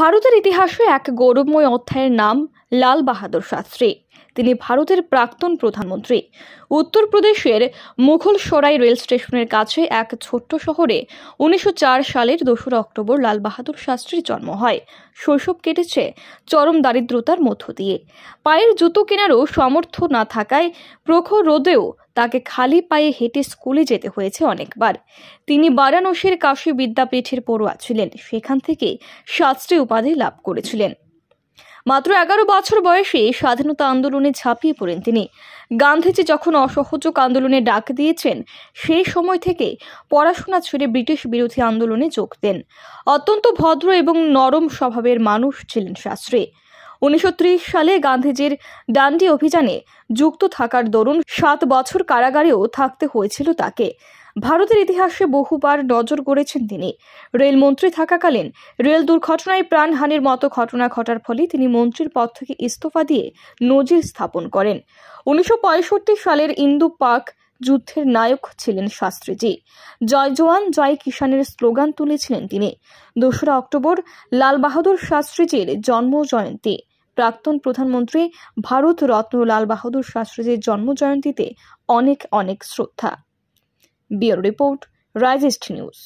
ভারতের ইতিহাসে এক গৌরবময় অধ্যায়ের নাম লাল বাহাদুর শাস্ত্রী তিনি ভারতের প্রাক্তন প্রধানমন্ত্রী উত্তরপ্রদেশের মুঘল সরাই রেল স্টেশনের কাছে এক ছোট্ট শহরে উনিশশো সালের দোসরা অক্টোবর লাল বাহাদুর শাস্ত্রীর জন্ম হয় শৈশব কেটেছে চরম দারিদ্রতার মধ্য দিয়ে পায়ের জুতো কেনারও সামর্থ্য না থাকায় প্রখর রোদেও তাকে খালি পায়ে হেঁটে স্কুলে যেতে হয়েছে অনেকবার তিনি বারাণসীর কাশী বিদ্যাপীঠের পড়ুয়া ছিলেন সেখান থেকে শাস্ত্রী উপাধি লাভ করেছিলেন মাত্র এগারো বছর বয়সে স্বাধীনতা আন্দোলনে ঝাঁপিয়ে পড়েন তিনি গান্ধীজি যখন অসহযোগ আন্দোলনে ডাক দিয়েছেন সেই সময় থেকে পড়াশোনা ছেড়ে ব্রিটিশ বিরোধী আন্দোলনে যোগ দেন অত্যন্ত ভদ্র এবং নরম স্বভাবের মানুষ ছিলেন শাস্ত্রী উনিশশো সালে গান্ধীজির ডান্ডি অভিযানে যুক্ত থাকার দরুন সাত বছর কারাগারেও থাকতে হয়েছিল তাকে ভারতের ইতিহাসে বহুবার নজর গড়েছেন তিনি রেলমন্ত্রী থাকাকালীন রেল দুর্ঘটনায় প্রাণহানির মতো ঘটনা ঘটার ফলে তিনি মন্ত্রীর পদ থেকে ইস্তফা দিয়ে নজির স্থাপন করেন উনিশশো সালের ইন্দু পাক যুদ্ধের নায়ক ছিলেন শাস্ত্রীজি জয় জওয়ান জয় কিষানের স্লোগান তুলেছিলেন তিনি দোসরা অক্টোবর লাল বাহাদুর শাস্ত্রীজির জন্ম জয়ন্তী প্রাক্তন প্রধানমন্ত্রী ভারত রত্ন লাল বাহাদুর শাস্ত্রীজির জন্মজয়ন্তীতে অনেক অনেক শ্রদ্ধা বিয়ার রিপোর্ট রাইজেস্ট নিউজ